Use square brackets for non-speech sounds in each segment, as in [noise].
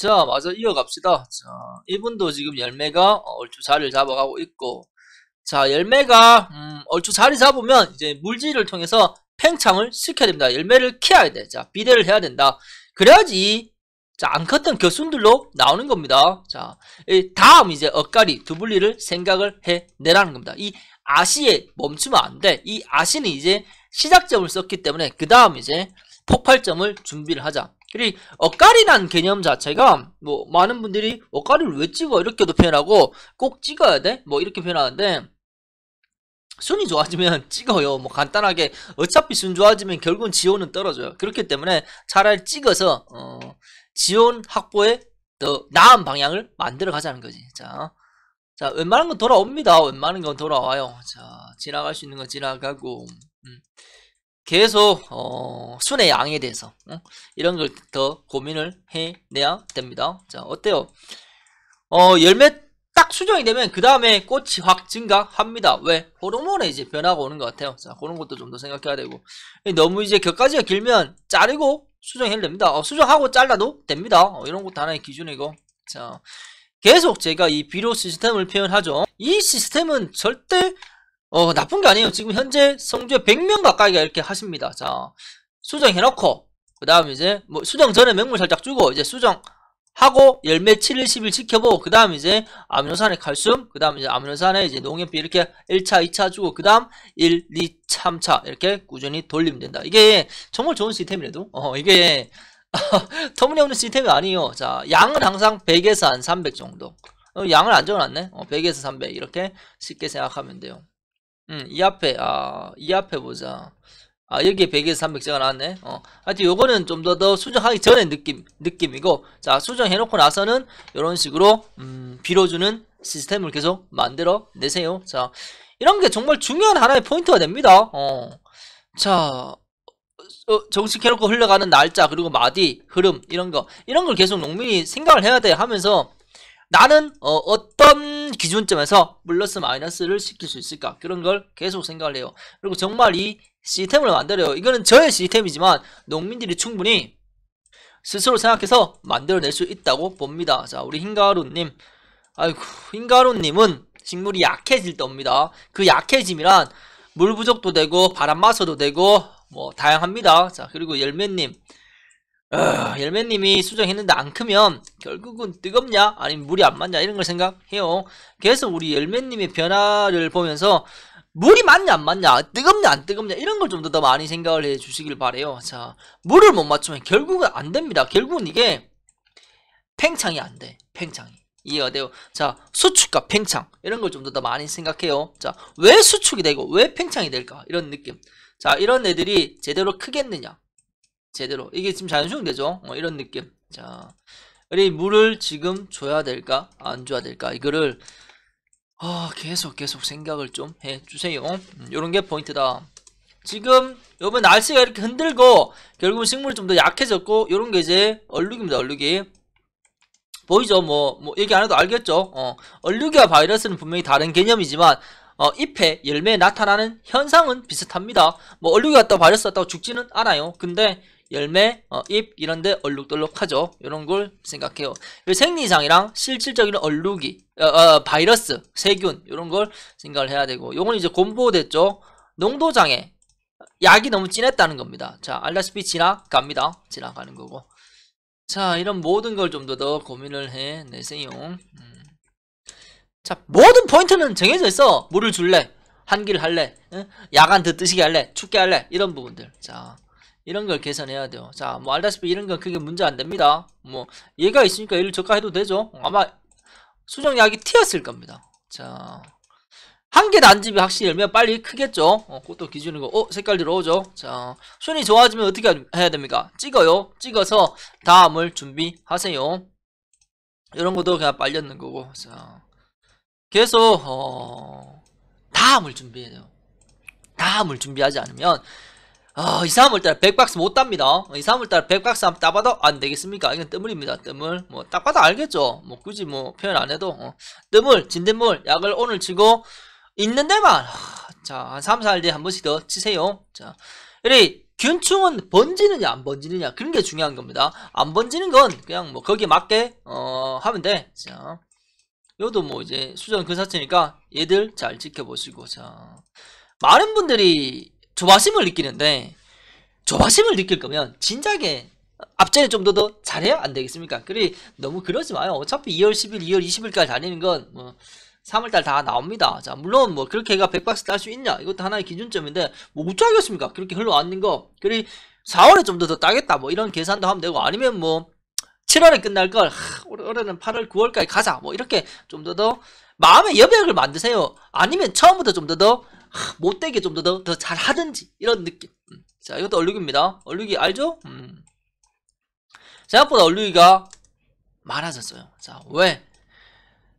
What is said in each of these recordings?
자, 맞아 이어갑시다. 자, 이분도 지금 열매가 어, 얼추 자리를 잡아가고 있고, 자, 열매가 음, 얼추 자리 잡으면 이제 물질을 통해서 팽창을 시켜야 됩니다. 열매를 키워야 돼. 자, 비대를 해야 된다. 그래야지 자, 안 컸던 교순들로 나오는 겁니다. 자, 다음 이제 엇갈이 두블리를 생각을 해내라는 겁니다. 이 아시에 멈추면 안 돼. 이 아시는 이제 시작점을 썼기 때문에 그 다음 이제 폭발점을 준비를 하자. 그리고 엇갈이란 개념 자체가 뭐 많은 분들이 엇갈이를 왜 찍어 이렇게도 표현하고 꼭 찍어야 돼? 뭐 이렇게 표현하는데 순이 좋아지면 [laughs] 찍어요. 뭐 간단하게 어차피 순 좋아지면 결국은 지원은 떨어져요. 그렇기 때문에 차라리 찍어서 어, 지원 확보에 더 나은 방향을 만들어 가자는 거지. 자, 자 웬만한 건 돌아옵니다. 웬만한 건 돌아와요. 자 지나갈 수 있는 건 지나가고. 음. 계속 어, 순의 양에 대해서 응? 이런 걸 더 고민을 해내야 됩니다. 자 어때요? 어, 열매 딱 수정이 되면 그 다음에 꽃이 확 증가합니다. 왜? 호르몬에 이제 변화가 오는 것 같아요. 자 그런 것도 좀 더 생각해야 되고 너무 이제 격까지가 길면 자르고 수정해도 됩니다. 어, 수정하고 잘라도 됩니다. 어, 이런 것도 하나의 기준이고 자 계속 제가 이 비료 시스템을 표현하죠. 이 시스템은 절대 어, 나쁜 게 아니에요. 지금 현재 성주에 100명 가까이가 이렇게 하십니다. 자, 수정해놓고, 그 다음 이제, 뭐, 수정 전에 맹물 살짝 주고, 이제 수정, 하고 열매 7일 10일 지켜보고 그 다음 이제 아미노산에 칼슘 그 다음 이제 아미노산에 이제 농협비 이렇게 1차 2차 주고 그 다음 1, 2, 3차 이렇게 꾸준히 돌리면 된다 이게 정말 좋은 시스템이라도 어 이게 [laughs] 터무니없는 시스템이 아니에요 자 양은 항상 100에서 한 300 정도 어, 양을 안 적어놨네 어, 100에서 300 이렇게 쉽게 생각하면 돼요 음, 이 앞에, 아, 이 앞에 보자. 아, 여기에 100에서 3 0 0제가 나왔네. 어. 하여튼 요거는 좀 더 더 수정하기 전에 느낌, 느낌이고, 자, 수정해놓고 나서는 이런 식으로, 음, 빌어주는 시스템을 계속 만들어 내세요. 자, 이런 게 정말 중요한 하나의 포인트가 됩니다. 어. 자, 어, 정식해놓고 흘러가는 날짜, 그리고 마디, 흐름, 이런 거. 이런 걸 계속 농민이 생각을 해야 돼 하면서 나는, 어, 어떤 기준점에서 플러스 마이너스를 시킬 수 있을까 그런 걸 계속 생각을 해요 그리고 정말 이 시스템을 만들어요 이거는 저의 시스템이지만 농민들이 충분히 스스로 생각해서 만들어낼 수 있다고 봅니다 자 우리 흰가루님 아이고 흰가루님은 식물이 약해질 때입니다 그 약해짐이란 물 부족도 되고 바람 마서도 되고 뭐 다양합니다 자 그리고 열매님 아, 열매님이 수정했는데 안 크면 결국은 뜨겁냐 아니면 물이 안 맞냐 이런 걸 생각해요 그래서 우리 열매님의 변화를 보면서 물이 맞냐 안 맞냐 뜨겁냐 안 뜨겁냐 이런 걸 좀 더 많이 생각을 해 주시길 바래요 자 물을 못 맞추면 결국은 안 됩니다 결국은 이게 팽창이 안돼 팽창이 이해가 돼요 자 수축과 팽창 이런 걸 좀 더 많이 생각해요 자왜 수축이 되고 왜 팽창이 될까 이런 느낌 자 이런 애들이 제대로 크겠느냐 제대로 이게 지금 잔수용 되죠 어, 이런 느낌 자 우리 물을 지금 줘야 될까 안 줘야 될까 이거를 어, 계속 계속 생각을 좀 해주세요 이런게 음, 포인트다 지금 요번 날씨가 이렇게 흔들고 결국은 식물이 좀 더 약해졌고 이런게 이제 얼룩입니다 얼룩이 보이죠 뭐, 뭐 얘기 안해도 알겠죠 어, 얼룩이와 바이러스는 분명히 다른 개념이지만 어, 잎에 열매에 나타나는 현상은 비슷합니다 뭐 얼룩이 왔다 바이러스 왔다 죽지는 않아요 근데 열매, 어, 잎 이런데 얼룩덜룩하죠. 이런 걸 생각해요. 생리상이랑 실질적인 얼룩이, 어, 어, 바이러스, 세균 이런 걸 생각을 해야 되고 요건 이제 공보됐죠. 농도장애, 약이 너무 진했다는 겁니다. 자, 알다시피 지나갑니다. 지나가는 거고. 자, 이런 모든 걸 좀 더 더 고민을 해내세요. 음. 자, 모든 포인트는 정해져 있어. 물을 줄래? 한기를 할래? 응? 야간 더 뜨시게 할래? 춥게 할래? 이런 부분들. 자. 이런 걸 계산해야 돼요. 자, 뭐 알다시피 이런 건 크게 문제 안 됩니다. 뭐 얘가 있으니까 얘를 적가해도 되죠. 아마 수정약이 튀었을 겁니다. 자, 한 개 단집이 확실히 열면 빨리 크겠죠. 어, 그것도 기준이고, 어, 색깔 들어오죠. 자, 순이 좋아지면 어떻게 해야 됩니까? 찍어요. 찍어서 다음을 준비하세요. 이런 것도 그냥 빨렸는 거고, 자, 계속 어, 다음을 준비해요. 다음을 준비하지 않으면 아, 2, 3월달 100박스 못 답니다. 어, 이 3월달 100박스 한번 따봐도 안 되겠습니까? 이건 뜨물입니다. 뜨물. 뭐, 딱 봐도 알겠죠? 뭐, 굳이 뭐, 표현 안 해도. 어. 뜨물, 진딧물, 약을 오늘 치고, 있는 데만. 아, 자, 한 3, 4일 뒤에 한 번씩 더 치세요. 자, 이래, 균충은 번지느냐, 안 번지느냐. 그런 게 중요한 겁니다. 안 번지는 건, 그냥 뭐, 거기에 맞게, 어, 하면 돼. 자, 요도 뭐, 이제, 수정 근사체니까, 그 얘들 잘 지켜보시고, 자. 많은 분들이 조바심을 느끼는데 조바심을 느낄 거면 진작에 앞전에 좀 더 더 잘해야 안 되겠습니까? 그리 너무 그러지 마요. 어차피 2월 10일, 2월 20일까지 다니는 건뭐 3월달 다 나옵니다. 자, 물론 뭐 그렇게 해가 100박스 딸 수 있냐? 이것도 하나의 기준점인데 뭐 어쩌겠습니까? 그렇게 흘러왔는 거. 그리 4월에 좀 더 더 따겠다. 뭐 이런 계산도 하면 되고 아니면 뭐 7월에 끝날 걸 하, 올해는 8월, 9월까지 가자. 뭐 이렇게 좀 더 더 마음의 여백을 만드세요. 아니면 처음부터 좀더더 못되게 좀 더 더 잘 하든지 이런 느낌 음. 자 이것도 얼룩입니다 얼룩이 알죠? 음. 생각보다 얼룩이가 많아졌어요 자 왜?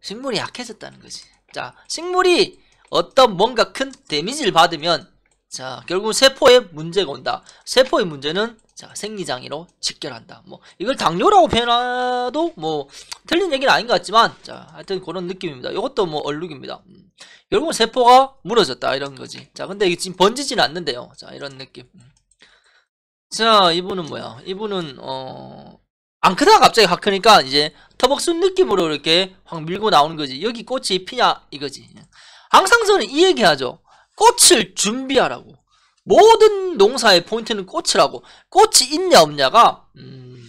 식물이 약해졌다는 거지 자 식물이 어떤 뭔가 큰 데미지를 받으면 자 결국 세포에 문제가 온다 세포의 문제는 자, 생리장애로 직결한다. 뭐 이걸 당뇨라고 표현해도 뭐 틀린 얘기는 아닌 것 같지만 자, 하여튼 그런 느낌입니다. 이것도 뭐 얼룩입니다. 음. 결국은 세포가 무너졌다 이런 거지. 자, 근데 이게 지금 번지지는 않는데요. 자, 이런 느낌. 음. 자, 이분은 뭐야? 이분은 어안 크다가 갑자기 확 크니까 이제 터벅순 느낌으로 이렇게 확 밀고 나오는 거지. 여기 꽃이 피냐 이거지. 항상 저는 이 얘기하죠. 꽃을 준비하라고. 모든 농사의 포인트는 꽃이라고 꽃이 있냐 없냐가 음,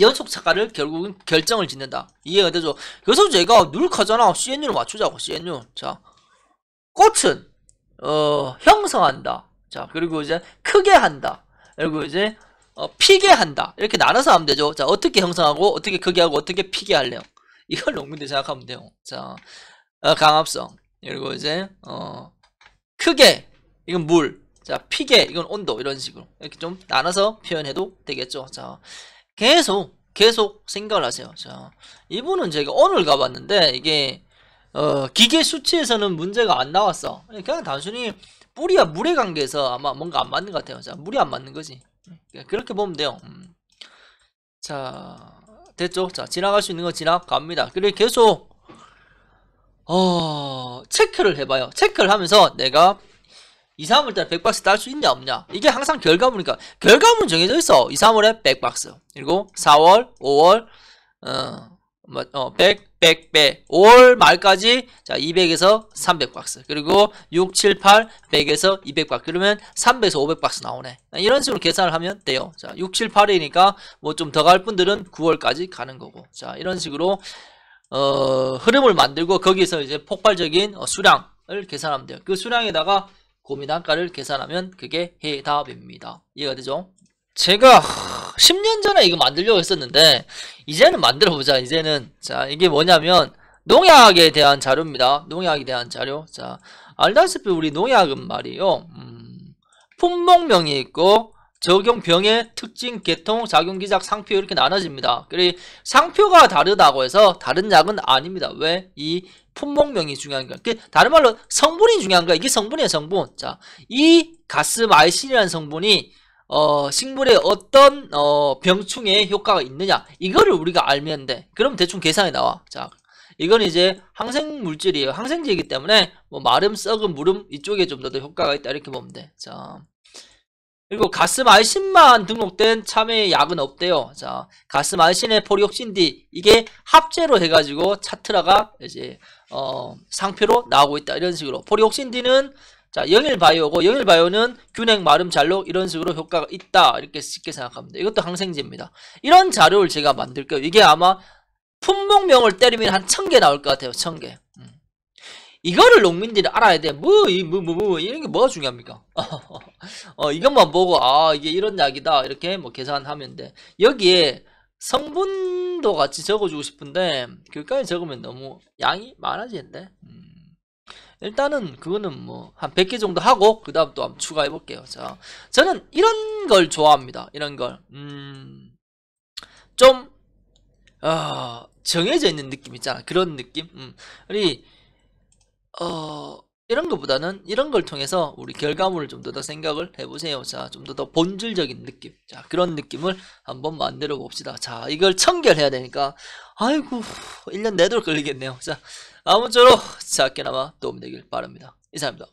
연속 착가를 결국은 결정을 짓는다 이해가 되죠 그래서 제가 누룩하잖아 CNU로 맞추자고 CNU 자 꽃은 어, 형성한다 자 그리고 이제 크게 한다 그리고 이제 어, 피게 한다 이렇게 나눠서 하면 되죠 자 어떻게 형성하고 어떻게 크게 하고 어떻게 피게 할래요 이걸 농민들 생각하면 돼요 자 어, 강압성 그리고 이제 어 크게 이건 물. 자, 피계. 이건 온도. 이런 식으로. 이렇게 좀 나눠서 표현해도 되겠죠. 자, 계속, 계속 생각을 하세요. 자, 이분은 제가 오늘 가봤는데, 이게, 어, 기계 수치에서는 문제가 안 나왔어. 그냥 단순히 뿌리와 물의 관계에서 아마 뭔가 안 맞는 것 같아요. 자, 물이 안 맞는 거지. 예, 그렇게 보면 돼요. 음. 자, 됐죠? 자, 지나갈 수 있는 거 지나갑니다. 그리고 계속, 어, 체크를 해봐요. 체크를 하면서 내가 2, 3월 달에 100박스 딸 수 있냐 없냐 이게 항상 결과물이니까 결과물은 정해져 있어 2, 3월에 100박스 그리고 4월, 5월 어, 뭐, 어, 100, 100, 100 5월 말까지 자 200에서 300박스 그리고 6, 7, 8 100에서 200박스 그러면 300에서 500박스 나오네 이런 식으로 계산을 하면 돼요 자 6, 7, 8이니까 뭐 좀 더 갈 분들은 9월까지 가는 거고 자 이런 식으로 어, 흐름을 만들고 거기서 이제 폭발적인 어, 수량을 계산하면 돼요. 그 수량에다가 고민한가를 계산하면 그게 해답입니다. 이해가 되죠? 제가 10년 전에 이거 만들려고 했었는데 이제는 만들어 보자. 이제는 자 이게 뭐냐면 농약에 대한 자료입니다. 농약에 대한 자료. 자 알다시피 우리 농약은 말이요. 음, 품목명이 있고 적용병의 특징, 계통, 작용기작, 상표 이렇게 나눠집니다. 그리고 상표가 다르다고 해서 다른 약은 아닙니다. 왜? 이 품목명이 중요한 거야. 그 다른 말로 성분이 중요한 거야. 이게 성분이에요, 성분. 자, 이 가스마이신이라는 성분이 어, 식물의 어떤 어, 병충해 효과가 있느냐 이거를 우리가 알면 돼. 그럼 대충 계산이 나와. 자, 이건 이제 항생 물질이에요. 항생제이기 때문에 뭐 마름, 썩은, 무름 이쪽에 좀 더 효과가 있다 이렇게 보면 돼. 자. 그리고 가슴 알신만 등록된 참외 의 약은 없대요. 자, 가슴 알신의 포리옥신디 이게 합제로 해가지고 차트라가 이제 어, 상표로 나오고 있다 이런 식으로 포리옥신디는 자 영일 바이오고 영일 바이오는 균액 마름 잘록 이런 식으로 효과가 있다 이렇게 쉽게 생각합니다. 이것도 항생제입니다. 이런 자료를 제가 만들거예요 이게 아마 품목명을 때리면 한 천 개 나올 것 같아요. 천 개. 이거를 농민들이 알아야 돼. 뭐, 이, 뭐, 뭐, 뭐, 이런 게 뭐가 중요합니까? [laughs] 어, 이것만 보고, 아, 이게 이런 약이다. 이렇게 뭐 계산하면 돼. 여기에 성분도 같이 적어주고 싶은데, 그까지 적으면 너무 양이 많아지는데. 음. 일단은 그거는 뭐 한 100개 정도 하고 그 다음 또 한번 추가해 볼게요 자 저는 이런 걸 좋아합니다 이런 걸음좀 어, 아, 정해져 있는 느낌 있잖아 그런 느낌 음. 우리 어, 이런 것보다는 이런 걸 통해서 우리 결과물을 좀 더 더 생각을 해보세요. 자, 좀 더 더 본질적인 느낌. 자, 그런 느낌을 한번 만들어 봅시다. 자, 이걸 청결해야 되니까, 아이고, 1년 내도록 걸리겠네요. 자, 아무쪼록 작게나마 도움되길 바랍니다. 이상입니다.